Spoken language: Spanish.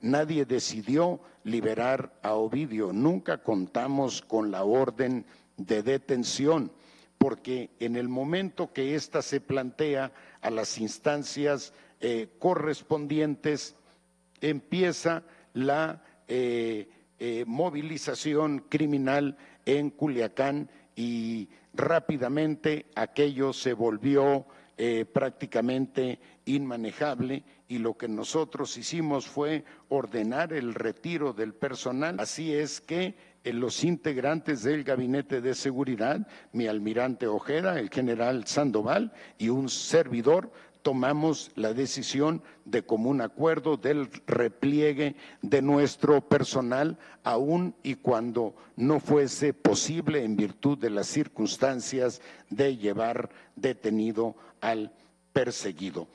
nadie decidió liberar a Ovidio, nunca contamos con la orden de detención, porque en el momento que ésta se plantea a las instancias eh, correspondientes, empieza la eh, eh, movilización criminal en Culiacán y rápidamente aquello se volvió eh, prácticamente inmanejable y lo que nosotros hicimos fue ordenar el retiro del personal. Así es que eh, los integrantes del Gabinete de Seguridad, mi almirante Ojeda, el general Sandoval y un servidor, tomamos la decisión de común acuerdo del repliegue de nuestro personal, aun y cuando no fuese posible en virtud de las circunstancias de llevar detenido al perseguido.